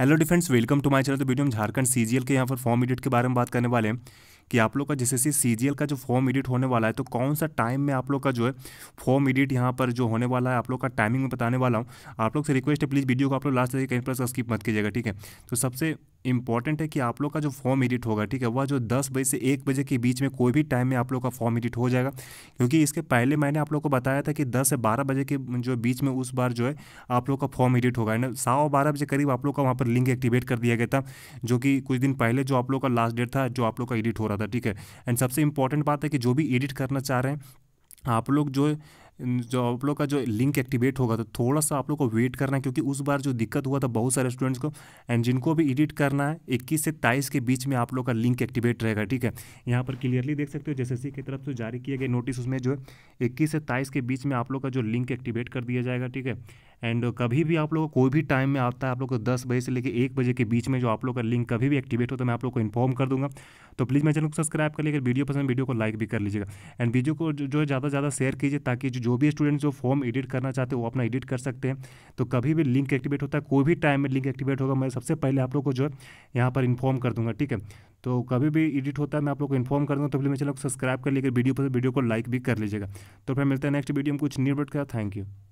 hello friends welcome to my channel तो video हम Jharkhand CGL के यहाँ पर फॉर्म एडिट के बारे में बात करने वाले हैं कि आप लोग का जैसे सी सीजीएल का जो फॉर्म एडिट होने वाला है तो कौन सा टाइम में आप लोग का जो है फॉर्म एडिट यहाँ पर जो होने वाला है आप लोग का टाइमिंग में बताने वाला हूँ आप लोग से रिक्वेस्ट है प्लीज़ वीडियो को आप लोग लास्ट तक कहीं पर स्किप मत कीजिएगा ठीक है तो सबसे इंपॉर्टेंट है कि आप लोग का जो फॉर्म एडिट होगा ठीक है वह जो दस बजे से एक बजे के बीच में कोई भी टाइम में आप लोग का फॉर्म एडिट हो जाएगा क्योंकि इसके पहले मैंने आप लोग को बताया था कि दस से बारह बजे के जो बीच में उस बार जो है आप लोग का फॉर्म एडिट होगा ना सात बारह बजे करीब आप लोग का वहाँ पर लिंक एक्टिवेट कर दिया गया था जो कि कुछ दिन पहले जो आप लोग का लास्ट डेट था जो आप लोग का एडिट हो रहा था ठीक है एंड सबसे इंपॉर्टेंट बात है कि जो भी एडिट करना चाह रहे हैं आप लोग जो जो आप लोग का जो लिंक एक्टिवेट होगा तो थोड़ा सा आप लोग को वेट करना है क्योंकि उस बार जो दिक्कत हुआ था बहुत सारे स्टूडेंट्स को एंड जिनको भी एडिट करना है इक्कीस से तेईस के बीच में आप लोग का लिंक एक्टिवेट रहेगा ठीक है यहाँ पर क्लियरली देख सकते हो जैसे की तरफ से जारी किए गए नोटिस उसमें जो है इक्कीस से तेईस के बीच में आप लोग का जो लिंक एक्टिवेट कर दिया जाएगा ठीक है एंड कभी भी आप लोगों को कोई भी टाइम में आता है आप लोग को दस बजे से लेकर एक बजे के बीच में जो आप लोग का लिंक कभी भी एक्टिवेट हो तो मैं आप लोग को इन्फॉर्म कर दूंगा तो प्लीज़ मेरे चैनल को सब्सक्राइब कर लेकर वीडियो पसंद वीडियो को लाइक भी कर लीजिएगा एंड वीडियो को जो है ज़्यादा से ज़्यादा शेयर कीजिए ताकि जो भी स्टूडेंट जो फॉर्म एडिट करना चाहते हो वो अपना एडिट कर सकते हैं तो कभी भी लिंक एक्टिवेट होता है कोई भी टाइम में लिंक एक्टिवेट होगा मैं सबसे पहले आप लोग को जो है यहाँ पर इन्फॉर्म कर दूँगा ठीक है तो कभी भी एडिट होता है मैं आप लोग को इन्फॉर्म कर दूँगा तो प्लीज मेरे चैनल को सब्सक्राइब कर लेकर वीडियो पसंद वीडियो को लाइक भी कर लीजिएगा तो फिर मिलते हैं नेक्स्ट वीडियो में कुछ निर्भर का थैंक यू